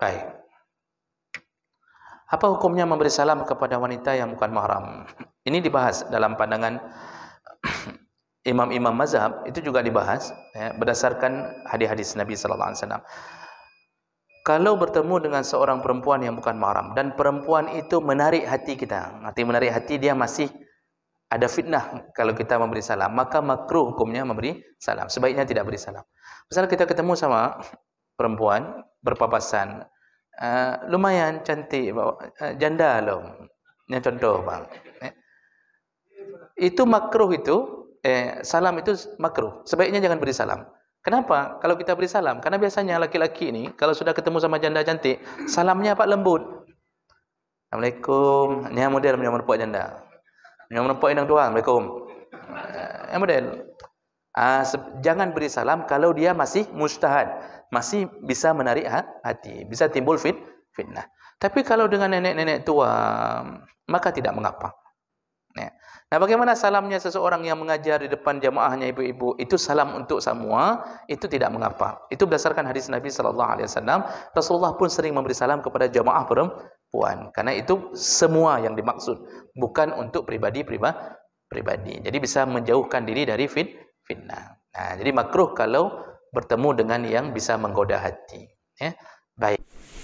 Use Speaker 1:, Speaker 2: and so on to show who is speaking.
Speaker 1: Baik.
Speaker 2: Apa hukumnya memberi salam kepada wanita yang bukan mahram? Ini dibahas dalam pandangan imam-imam mazhab. Itu juga dibahas ya, berdasarkan hadis-hadis Nabi Sallallahu Alaihi Wasallam. Kalau bertemu dengan seorang perempuan yang bukan mahram dan perempuan itu menarik hati kita, hati menarik hati dia masih ada fitnah kalau kita memberi salam, maka makruh hukumnya memberi salam. Sebaiknya tidak beri salam. Misalnya kita ketemu sama perempuan, berpapasan. Uh, lumayan cantik uh, janda loh. Yang contoh bang. Eh. Itu makruh itu, eh, salam itu makruh. Sebaiknya jangan beri salam. Kenapa? Kalau kita beri salam, karena biasanya laki-laki ini kalau sudah ketemu sama janda cantik, salamnya pak lembut. Assalamualaikum. Ni model punya model puak Yang menempuh tuan. Assalamualaikum. Ah, yang model. Ah, jangan beri salam kalau dia masih mustahad. Masih bisa menarik ha, hati. Bisa timbul fit, fitnah. Tapi kalau dengan nenek-nenek tua, maka tidak mengapa. Ya. Nah, bagaimana salamnya seseorang yang mengajar di depan jamaahnya ibu-ibu? Itu salam untuk semua, itu tidak mengapa. Itu berdasarkan hadis Nabi sallallahu alaihi wasallam, Rasulullah pun sering memberi salam kepada jamaah perempuan. Karena itu semua yang dimaksud, bukan untuk pribadi-pribadi. Jadi bisa menjauhkan diri dari fitnah fitnah. Nah, jadi makruh kalau bertemu dengan yang bisa menggoda hati. Ya, baik.